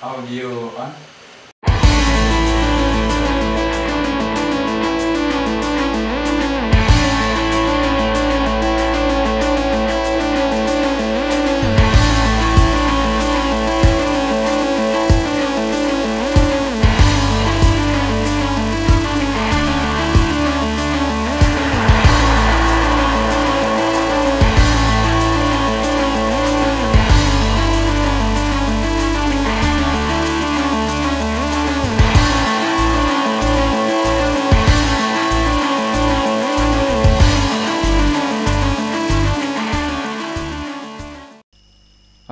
how do you, huh?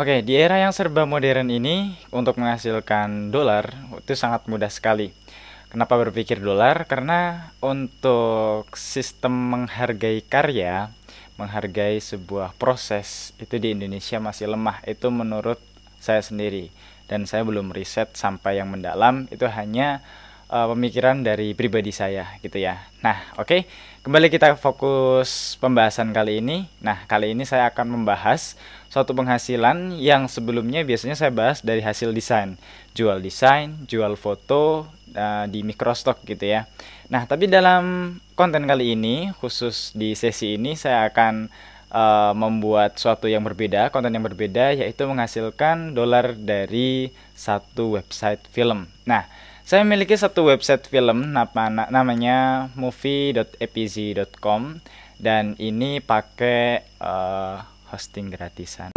Oke, di era yang serba modern ini, untuk menghasilkan dolar itu sangat mudah sekali. Kenapa berpikir dolar? Karena untuk sistem menghargai karya, menghargai sebuah proses itu di Indonesia masih lemah. Itu menurut saya sendiri, dan saya belum riset sampai yang mendalam. Itu hanya uh, pemikiran dari pribadi saya, gitu ya. Nah, oke, Kembali kita fokus pembahasan kali ini. Nah, kali ini saya akan membahas suatu penghasilan yang sebelumnya biasanya saya bahas dari hasil desain, jual desain, jual foto uh, di microstock gitu ya. Nah, tapi dalam konten kali ini khusus di sesi ini saya akan uh, membuat suatu yang berbeda, konten yang berbeda yaitu menghasilkan dolar dari satu website film. Nah, saya memiliki satu website film nama namanya movie.epz.com dan ini pakai uh, hosting gratisan.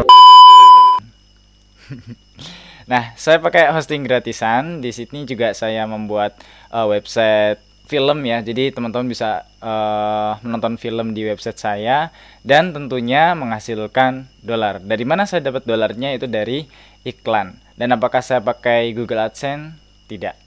nah, saya pakai hosting gratisan. Di sini juga saya membuat uh, website film ya. Jadi teman-teman bisa uh, menonton film di website saya dan tentunya menghasilkan dolar. Dari mana saya dapat dolarnya itu dari iklan. Dan apakah saya pakai Google AdSense? Tidak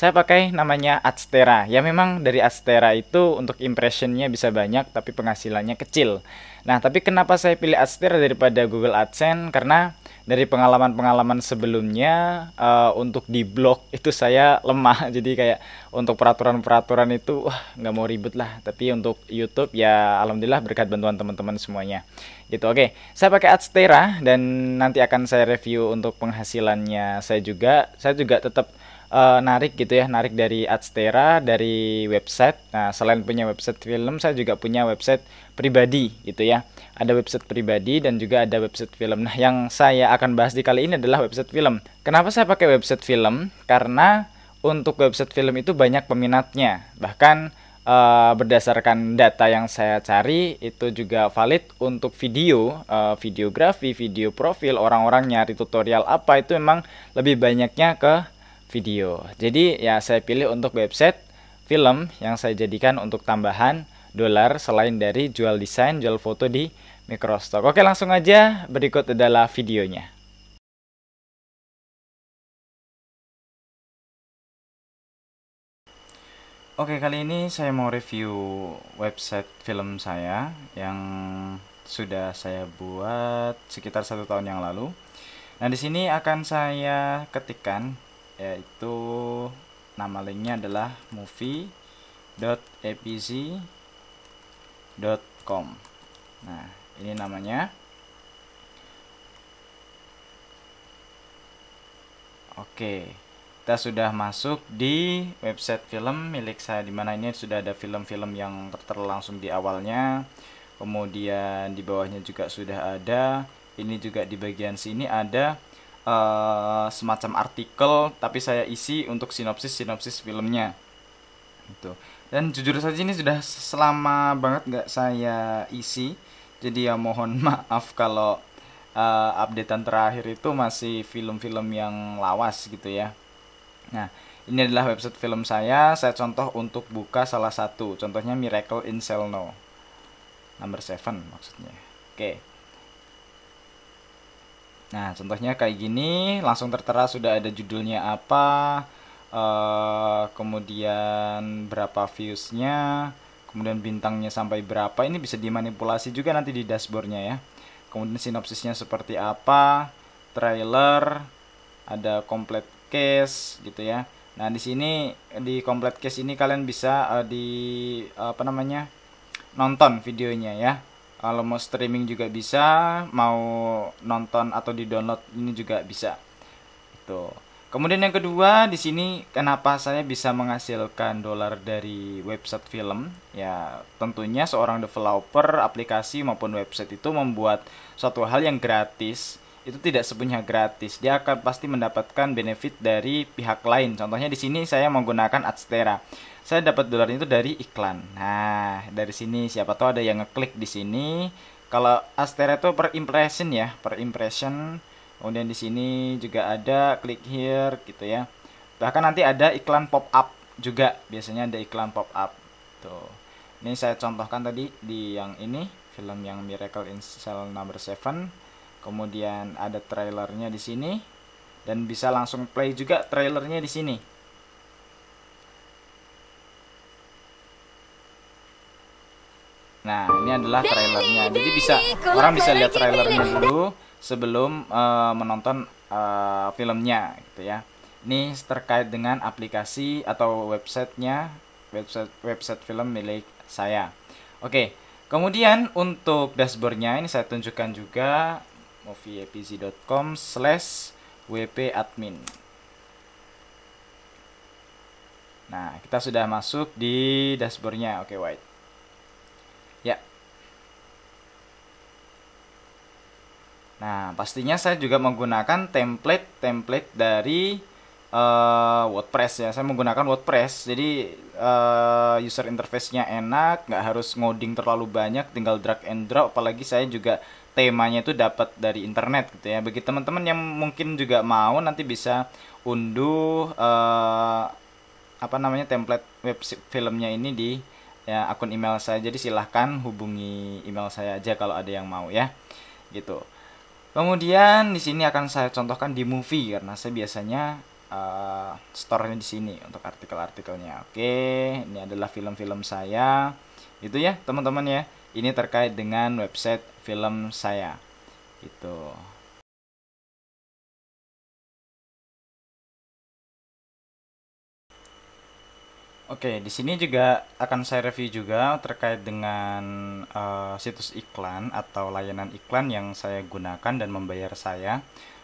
saya pakai namanya Adstera. Ya memang dari Adstera itu untuk impressionnya bisa banyak tapi penghasilannya kecil. Nah tapi kenapa saya pilih Adstera daripada Google AdSense? Karena dari pengalaman-pengalaman sebelumnya uh, untuk di blog itu saya lemah. Jadi kayak untuk peraturan-peraturan itu wah nggak mau ribet lah. Tapi untuk YouTube ya alhamdulillah berkat bantuan teman-teman semuanya. Gitu oke. Okay. Saya pakai Adstera dan nanti akan saya review untuk penghasilannya saya juga. Saya juga tetap uh, narik gitu ya, narik dari Adstera, dari website. Nah, selain punya website film, saya juga punya website pribadi gitu ya. Ada website pribadi dan juga ada website film. Nah, yang saya akan bahas di kali ini adalah website film. Kenapa saya pakai website film? Karena untuk website film itu banyak peminatnya. Bahkan uh, berdasarkan data yang saya cari itu juga valid untuk video, uh, videografi, video profil orang-orang nyari tutorial apa itu memang lebih banyaknya ke video. Jadi ya saya pilih untuk website film yang saya jadikan untuk tambahan dolar selain dari jual desain, jual foto di Microstock. Oke langsung aja berikut adalah videonya. Oke, kali ini saya mau review website film saya yang sudah saya buat sekitar satu tahun yang lalu. Nah, di sini akan saya ketikkan yaitu nama linknya adalah movie.apz.com nah ini namanya oke kita sudah masuk di website film milik saya di mana ini sudah ada film-film yang tertera langsung di awalnya kemudian di bawahnya juga sudah ada ini juga di bagian sini ada Eh, semacam artikel tapi saya isi untuk sinopsis sinopsis filmnya itu dan jujur saja ini sudah selama banget nggak saya isi jadi ya mohon maaf kalau uh, updatean terakhir itu masih film-film yang lawas gitu ya nah ini adalah website film saya saya contoh untuk buka salah satu contohnya Miracle in Cell No. number Seven maksudnya oke okay. Nah, contohnya kayak gini, langsung tertera sudah ada judulnya apa, uh, kemudian berapa viewsnya, kemudian bintangnya sampai berapa. Ini bisa dimanipulasi juga nanti di dashboardnya ya. Kemudian sinopsisnya seperti apa, trailer, ada complete case gitu ya. Nah, di sini di complete case ini kalian bisa uh, di uh, apa namanya? nonton videonya ya kalau mau streaming juga bisa mau nonton atau di download ini juga bisa itu kemudian yang kedua di sini kenapa saya bisa menghasilkan dolar dari website film ya tentunya seorang developer aplikasi maupun website itu membuat suatu hal yang gratis itu tidak sepenuhnya gratis. Dia akan pasti mendapatkan benefit dari pihak lain. Contohnya di sini saya menggunakan Adstera. Saya dapat dolar itu dari iklan. Nah, dari sini siapa tahu ada yang ngeklik di sini. Kalau Astera itu per impression ya, per impression. Kemudian di sini juga ada klik here gitu ya. Bahkan nanti ada iklan pop up juga. Biasanya ada iklan pop up. Tuh. Ini saya contohkan tadi di yang ini, film yang Miracle in Cell number 7 Kemudian ada trailernya di sini dan bisa langsung play juga trailernya di sini. Nah, ini adalah trailernya. Jadi bisa orang bisa lihat trailernya dulu sebelum uh, menonton uh, filmnya gitu ya. Ini terkait dengan aplikasi atau websitenya website website film milik saya. Oke, kemudian untuk dashboardnya ini saya tunjukkan juga moviepz.com slash wp-admin nah kita sudah masuk di dashboardnya oke okay, white ya nah pastinya saya juga menggunakan template-template dari uh, WordPress ya saya menggunakan WordPress jadi uh, user interface-nya enak nggak harus ngoding terlalu banyak tinggal drag and drop apalagi saya juga temanya itu dapat dari internet gitu ya. Bagi teman-teman yang mungkin juga mau nanti bisa unduh uh, apa namanya template web filmnya ini di ya, akun email saya. Jadi silahkan hubungi email saya aja kalau ada yang mau ya. Gitu. Kemudian di sini akan saya contohkan di movie karena saya biasanya uh, store-nya di sini untuk artikel-artikelnya. Oke, ini adalah film-film saya. Itu ya teman-teman ya. Ini terkait dengan website film saya. Gitu. Oke, di sini juga akan saya review juga terkait dengan uh, situs iklan atau layanan iklan yang saya gunakan dan membayar saya.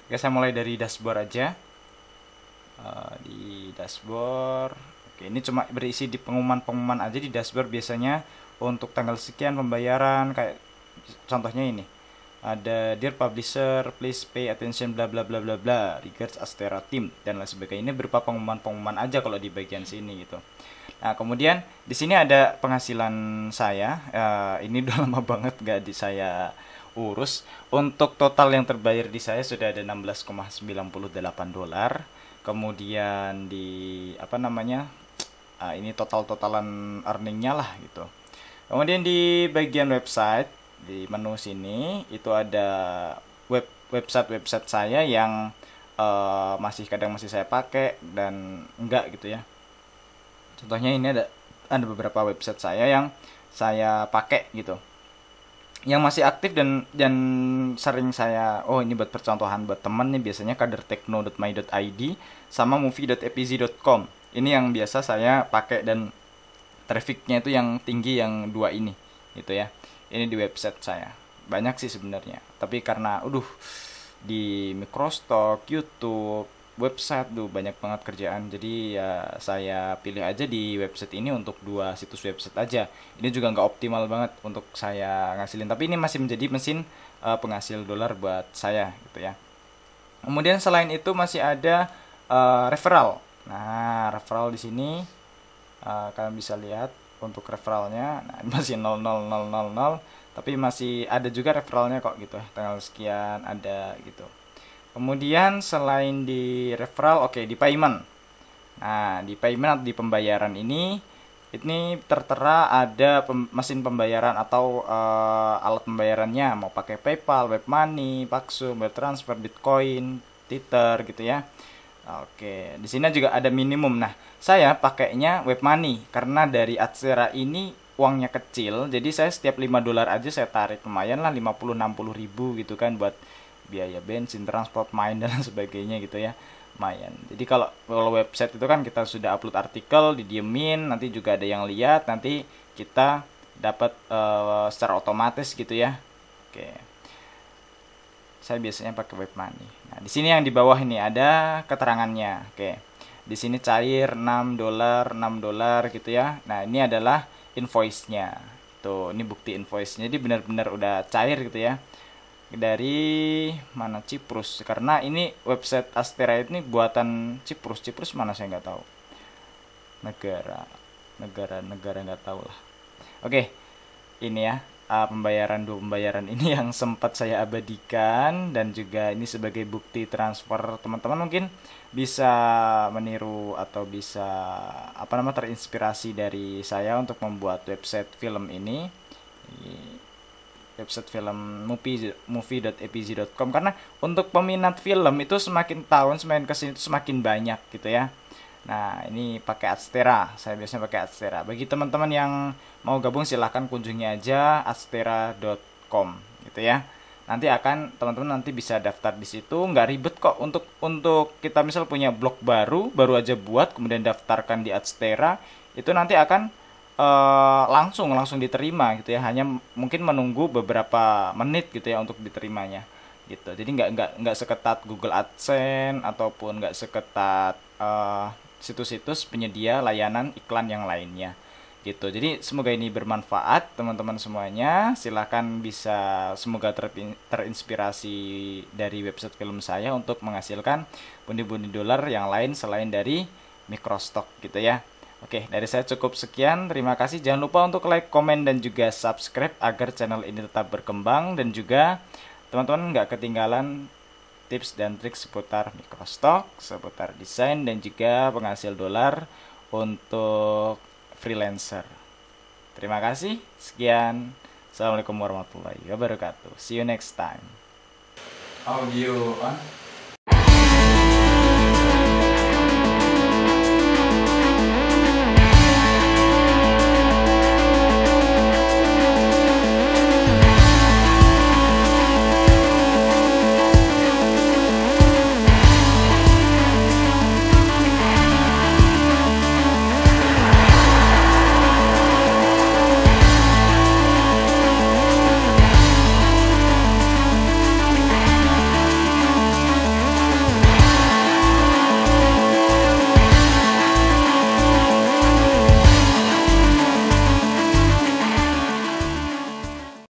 Oke, saya mulai dari dashboard aja. Uh, di dashboard, oke ini cuma berisi di pengumuman-pengumuman aja di dashboard biasanya untuk tanggal sekian pembayaran kayak contohnya ini ada dear publisher please pay attention bla bla bla bla bla regards Astera team dan lain sebagainya ini berupa pengumuman-pengumuman aja kalau di bagian sini gitu nah kemudian di sini ada penghasilan saya uh, ini udah lama banget gak di saya urus untuk total yang terbayar di saya sudah ada 16,98 dolar kemudian di apa namanya uh, ini total totalan earningnya lah gitu Kemudian di bagian website di menu sini itu ada web website-website saya yang uh, masih kadang masih saya pakai dan enggak gitu ya. Contohnya ini ada ada beberapa website saya yang saya pakai gitu. Yang masih aktif dan dan sering saya oh ini buat percontohan buat temen nih biasanya kadertekno.my.id sama movie.epz.com. Ini yang biasa saya pakai dan trafficnya itu yang tinggi yang dua ini gitu ya ini di website saya banyak sih sebenarnya tapi karena aduh di Microstock, YouTube, website tuh banyak banget kerjaan jadi ya saya pilih aja di website ini untuk dua situs website aja ini juga nggak optimal banget untuk saya ngasilin tapi ini masih menjadi mesin uh, penghasil dolar buat saya gitu ya kemudian selain itu masih ada uh, referral nah referral di sini uh, kalian bisa lihat untuk referralnya nah, masih 00000 tapi masih ada juga referralnya kok gitu tanggal sekian ada gitu kemudian selain di referral oke okay, di payment nah di payment atau di pembayaran ini ini tertera ada pem mesin pembayaran atau uh, alat pembayarannya mau pakai PayPal, WebMoney, Paxum, WebTransfer, Bitcoin, Tether gitu ya. Oke, di sini juga ada minimum. Nah, saya pakainya web money karena dari Atsera ini uangnya kecil, jadi saya setiap 5 dolar aja saya tarik lumayan lah 50 60 ribu gitu kan buat biaya bensin, transport main dan sebagainya gitu ya. Lumayan. Jadi kalau kalau website itu kan kita sudah upload artikel, didiemin, nanti juga ada yang lihat, nanti kita dapat uh, secara otomatis gitu ya. Oke saya biasanya pakai web money. Nah, di sini yang di bawah ini ada keterangannya. Oke. Di sini cair 6 dolar, 6 dolar gitu ya. Nah, ini adalah invoice-nya. Tuh, ini bukti invoice-nya. Jadi benar-benar udah cair gitu ya. Dari mana Ciprus? Karena ini website Asteroid ini buatan Ciprus. Ciprus mana saya nggak tahu. Negara negara negara nggak tahu lah. Oke. Ini ya uh, pembayaran dua pembayaran ini yang sempat saya abadikan dan juga ini sebagai bukti transfer teman-teman mungkin bisa meniru atau bisa apa nama terinspirasi dari saya untuk membuat website film ini website film movie karena untuk peminat film itu semakin tahun semakin kesini itu semakin banyak gitu ya Nah, ini pakai Astera Saya biasanya pakai Astera Bagi teman-teman yang mau gabung silahkan kunjungi aja Astera.com gitu ya. Nanti akan teman-teman nanti bisa daftar di situ, nggak ribet kok untuk untuk kita misal punya blog baru, baru aja buat kemudian daftarkan di Astera itu nanti akan uh, langsung langsung diterima gitu ya. Hanya mungkin menunggu beberapa menit gitu ya untuk diterimanya gitu. Jadi nggak nggak nggak seketat Google AdSense ataupun nggak seketat uh, situs-situs penyedia layanan iklan yang lainnya gitu. Jadi semoga ini bermanfaat teman-teman semuanya. Silahkan bisa semoga ter terinspirasi dari website film saya untuk menghasilkan bundi-bundi dolar yang lain selain dari mikrostock gitu ya. Oke, dari saya cukup sekian. Terima kasih. Jangan lupa untuk like, komen, dan juga subscribe agar channel ini tetap berkembang dan juga teman-teman nggak ketinggalan tips dan trik seputar mikrostock, seputar desain dan juga penghasil dolar untuk freelancer. Terima kasih. Sekian. Assalamualaikum warahmatullahi wabarakatuh. See you next time. Audio on.